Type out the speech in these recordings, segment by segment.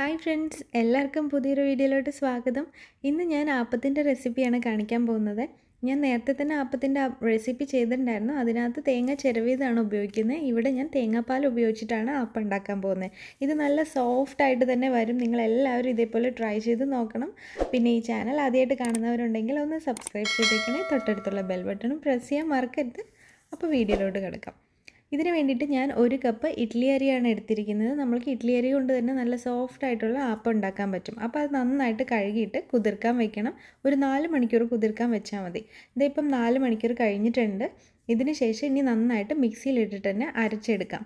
hi friends എല്ലാവർക്കും പുതിയൊരു വീഡിയോയിലോട്ട് സ്വാഗതം ഇന്ന് ഞാൻ ആപ്പത്തിൻ്റെ റെസിപ്പിയാണ് കാണിക്കാൻ പോകുന്നത് ഞാൻ നേരത്തെ തന്നെ ആപ്പത്തിൻ്റെ റെസിപ്പി ചെയ്തിട്ടുണ്ടായിരുന്നു അതിനകത്ത് തേങ്ങ ചിരവിയതാണ് ഉപയോഗിക്കുന്നത് ഇവിടെ ഞാൻ തേങ്ങാപ്പാൽ ഉപയോഗിച്ചിട്ടാണ് ആപ്പ് ഉണ്ടാക്കാൻ പോകുന്നത് ഇത് നല്ല സോഫ്റ്റ് ആയിട്ട് തന്നെ വരും നിങ്ങളെല്ലാവരും ഇതേപോലെ ട്രൈ ചെയ്ത് നോക്കണം പിന്നെ ഈ ചാനൽ ആദ്യമായിട്ട് കാണുന്നവരുണ്ടെങ്കിൽ ഒന്ന് സബ്സ്ക്രൈബ് ചെയ്തേക്കണേ തൊട്ടടുത്തുള്ള ബെൽ ബട്ടണും പ്രസ് ചെയ്യാൻ മറക്കരുത് അപ്പോൾ വീഡിയോയിലോട്ട് കിടക്കാം ഇതിന് വേണ്ടിയിട്ട് ഞാൻ ഒരു കപ്പ് ഇഡ്ഡലി അരിയാണ് എടുത്തിരിക്കുന്നത് നമ്മൾക്ക് ഇഡ്ഡലി അരി കൊണ്ട് തന്നെ നല്ല സോഫ്റ്റ് ആയിട്ടുള്ള അപ്പം ഉണ്ടാക്കാൻ പറ്റും അപ്പോൾ അത് നന്നായിട്ട് കഴുകിയിട്ട് കുതിർക്കാൻ വെക്കണം ഒരു നാല് മണിക്കൂർ കുതിർക്കാൻ വെച്ചാൽ മതി ഇതിപ്പം നാല് മണിക്കൂർ കഴിഞ്ഞിട്ടുണ്ട് ഇതിന് ശേഷം ഇനി നന്നായിട്ട് മിക്സിയിലിട്ടിട്ട് തന്നെ അരച്ചെടുക്കാം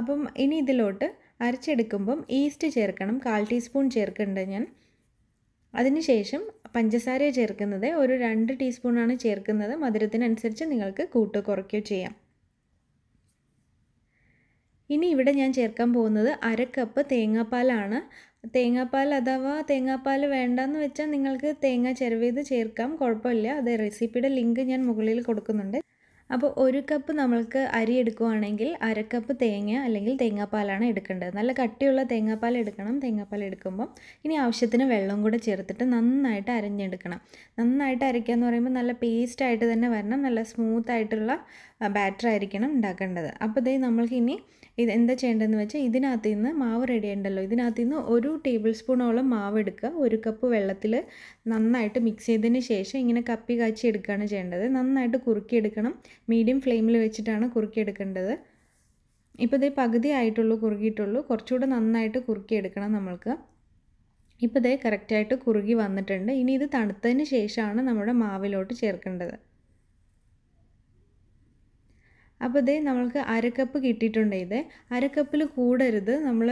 അപ്പം ഇനി ഇതിലോട്ട് അരച്ചെടുക്കുമ്പം ഈസ്റ്റ് ചേർക്കണം കാൽ ടീസ്പൂൺ ചേർക്കുന്നുണ്ട് ഞാൻ അതിനുശേഷം പഞ്ചസാരയെ ചേർക്കുന്നത് ഒരു രണ്ട് ടീസ്പൂണാണ് ചേർക്കുന്നത് മധുരത്തിനനുസരിച്ച് നിങ്ങൾക്ക് കൂട്ട് കുറയ്ക്കുകയോ ചെയ്യാം ഇനി ഇവിടെ ഞാൻ ചേർക്കാൻ പോകുന്നത് അര കപ്പ് തേങ്ങാപ്പാലാണ് തേങ്ങാപ്പാൽ അഥവാ തേങ്ങാപ്പാൽ വേണ്ടെന്ന് വെച്ചാൽ നിങ്ങൾക്ക് തേങ്ങ ചെരവ് ചേർക്കാം കുഴപ്പമില്ല അത് റെസിപ്പിയുടെ ലിങ്ക് ഞാൻ മുകളിൽ കൊടുക്കുന്നുണ്ട് അപ്പോൾ ഒരു കപ്പ് നമ്മൾക്ക് അരി എടുക്കുവാണെങ്കിൽ അരക്കപ്പ് തേങ്ങ അല്ലെങ്കിൽ തേങ്ങാപ്പാലാണ് എടുക്കേണ്ടത് നല്ല കട്ടിയുള്ള തേങ്ങാപ്പാൽ എടുക്കണം തേങ്ങാപ്പാൽ എടുക്കുമ്പം ഇനി ആവശ്യത്തിന് വെള്ളം കൂടെ ചേർത്തിട്ട് നന്നായിട്ട് അരഞ്ഞെടുക്കണം നന്നായിട്ട് അരയ്ക്കുക എന്ന് പറയുമ്പോൾ നല്ല പേസ്റ്റായിട്ട് തന്നെ വരണം നല്ല സ്മൂത്ത് ആയിട്ടുള്ള ബാറ്റർ ആയിരിക്കണം ഉണ്ടാക്കേണ്ടത് അപ്പോൾ ഇതേ നമ്മൾക്ക് ഇനി ഇത് എന്താ ചെയ്യേണ്ടതെന്ന് വെച്ചാൽ ഇതിനകത്ത് നിന്ന് മാവ് റെഡി ഉണ്ടല്ലോ ഇതിനകത്ത് നിന്ന് ഒരു ടേബിൾ സ്പൂണോളം മാവ് എടുക്കുക ഒരു കപ്പ് വെള്ളത്തിൽ നന്നായിട്ട് മിക്സ് ചെയ്തതിന് ശേഷം ഇങ്ങനെ കപ്പി കാച്ചി എടുക്കുകയാണ് ചെയ്യേണ്ടത് നന്നായിട്ട് കുറുക്കിയെടുക്കണം മീഡിയം ഫ്ലെയിമിൽ വെച്ചിട്ടാണ് കുറുക്കിയെടുക്കേണ്ടത് ഇപ്പോൾ ഇതേ പകുതി ആയിട്ടുള്ളൂ കുറുകിയിട്ടുള്ളൂ കുറച്ചുകൂടെ നന്നായിട്ട് കുറുക്കിയെടുക്കണം നമ്മൾക്ക് ഇപ്പോൾ ഇതേ കറക്റ്റായിട്ട് കുറുകി വന്നിട്ടുണ്ട് ഇനി ഇത് തണുത്തതിന് ശേഷമാണ് നമ്മുടെ മാവിലോട്ട് ചേർക്കേണ്ടത് അപ്പോൾ ഇതേ നമ്മൾക്ക് അരക്കപ്പ് കിട്ടിയിട്ടുണ്ട് ഇത് അരക്കപ്പിൽ കൂടരുത് നമ്മൾ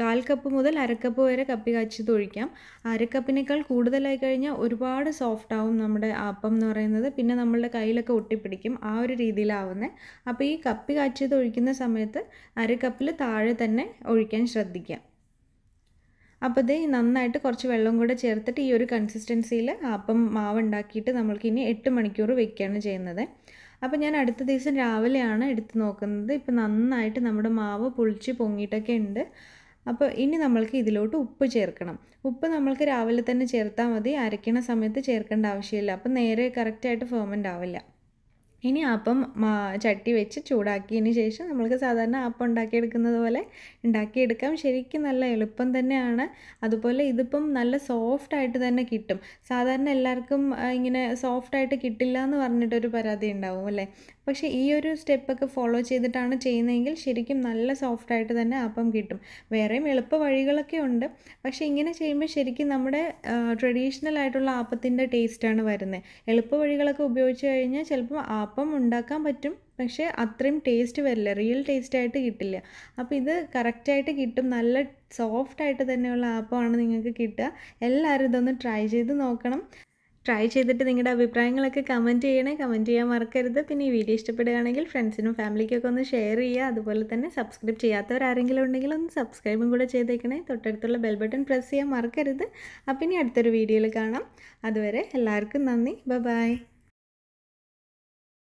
കാൽ കപ്പ് മുതൽ അരക്കപ്പ് വരെ കപ്പി കാച്ചത് തൊഴിക്കാം അരക്കപ്പിനേക്കാൾ കൂടുതലായി കഴിഞ്ഞാൽ ഒരുപാട് സോഫ്റ്റ് ആവും നമ്മുടെ അപ്പം എന്ന് പറയുന്നത് പിന്നെ നമ്മളുടെ കയ്യിലൊക്കെ ഒട്ടിപ്പിടിക്കും ആ ഒരു രീതിയിലാവുന്നത് അപ്പോൾ ഈ കപ്പി കാച്ചത് തൊഴിക്കുന്ന സമയത്ത് അരക്കപ്പിൽ താഴെ തന്നെ ഒഴിക്കാൻ ശ്രദ്ധിക്കാം അപ്പോൾ ഇതേ നന്നായിട്ട് കുറച്ച് വെള്ളം കൂടെ ചേർത്തിട്ട് ഈ ഒരു കൺസിസ്റ്റൻസിയിൽ അപ്പം മാവ് ഉണ്ടാക്കിയിട്ട് നമ്മൾക്ക് ഇനി എട്ട് മണിക്കൂർ വെക്കുകയാണ് ചെയ്യുന്നത് അപ്പോൾ ഞാൻ അടുത്ത ദിവസം രാവിലെയാണ് എടുത്ത് നോക്കുന്നത് ഇപ്പം നന്നായിട്ട് നമ്മുടെ മാവ് പൊളിച്ച് പൊങ്ങിയിട്ടൊക്കെ ഉണ്ട് അപ്പോൾ ഇനി നമ്മൾക്ക് ഇതിലോട്ട് ഉപ്പ് ചേർക്കണം ഉപ്പ് നമ്മൾക്ക് രാവിലെ തന്നെ ചേർത്താൽ മതി അരയ്ക്കണ സമയത്ത് ചേർക്കേണ്ട ആവശ്യമില്ല അപ്പോൾ നേരെ കറക്റ്റായിട്ട് ഫെർമെൻ്റ് ആവില്ല ഇനി അപ്പം ചട്ടി വെച്ച് ചൂടാക്കിയതിന് ശേഷം നമ്മൾക്ക് സാധാരണ അപ്പം ഉണ്ടാക്കിയെടുക്കുന്നത് പോലെ ഉണ്ടാക്കിയെടുക്കാം ശരിക്കും നല്ല എളുപ്പം തന്നെയാണ് അതുപോലെ ഇതിപ്പം നല്ല സോഫ്റ്റ് ആയിട്ട് തന്നെ കിട്ടും സാധാരണ എല്ലാവർക്കും ഇങ്ങനെ സോഫ്റ്റ് ആയിട്ട് കിട്ടില്ല എന്ന് പറഞ്ഞിട്ടൊരു പരാതി ഉണ്ടാവും അല്ലേ പക്ഷേ ഈ ഒരു സ്റ്റെപ്പൊക്കെ ഫോളോ ചെയ്തിട്ടാണ് ചെയ്യുന്നതെങ്കിൽ ശരിക്കും നല്ല സോഫ്റ്റ് ആയിട്ട് തന്നെ അപ്പം കിട്ടും വേറെയും എളുപ്പ വഴികളൊക്കെ ഉണ്ട് പക്ഷേ ഇങ്ങനെ ചെയ്യുമ്പോൾ ശരിക്കും നമ്മുടെ ട്രഡീഷണൽ ആയിട്ടുള്ള ആപ്പത്തിൻ്റെ ടേസ്റ്റാണ് വരുന്നത് എളുപ്പ വഴികളൊക്കെ ഉപയോഗിച്ച് കഴിഞ്ഞാൽ ചിലപ്പോൾ അപ്പം ഉണ്ടാക്കാൻ പറ്റും പക്ഷേ അത്രയും ടേസ്റ്റ് വരില്ല റിയൽ ടേസ്റ്റ് ആയിട്ട് കിട്ടില്ല അപ്പോൾ ഇത് കറക്റ്റായിട്ട് കിട്ടും നല്ല സോഫ്റ്റ് ആയിട്ട് തന്നെയുള്ള ആപ്പമാണ് നിങ്ങൾക്ക് കിട്ടുക എല്ലാവരും ഇതൊന്ന് ട്രൈ ചെയ്ത് നോക്കണം ട്രൈ ചെയ്തിട്ട് നിങ്ങളുടെ അഭിപ്രായങ്ങളൊക്കെ കമൻറ്റ് ചെയ്യണേ കമൻറ്റ് ചെയ്യാൻ മറക്കരുത് പിന്നെ ഈ വീഡിയോ ഇഷ്ടപ്പെടുകയാണെങ്കിൽ ഫ്രണ്ട്സിനും ഫാമിലിക്കൊക്കെ ഒന്ന് ഷെയർ ചെയ്യുക അതുപോലെ തന്നെ സബ്സ്ക്രൈബ് ചെയ്യാത്തവരാരെങ്കിലും ഉണ്ടെങ്കിൽ ഒന്ന് സബ്സ്ക്രൈബും കൂടെ ചെയ്തേക്കണേ തൊട്ടടുത്തുള്ള ബെൽ ബട്ടൺ പ്രസ് ചെയ്യാൻ മറക്കരുത് അപ്പം ഇനി അടുത്തൊരു വീഡിയോയിൽ കാണാം അതുവരെ എല്ലാവർക്കും നന്ദി ബൈ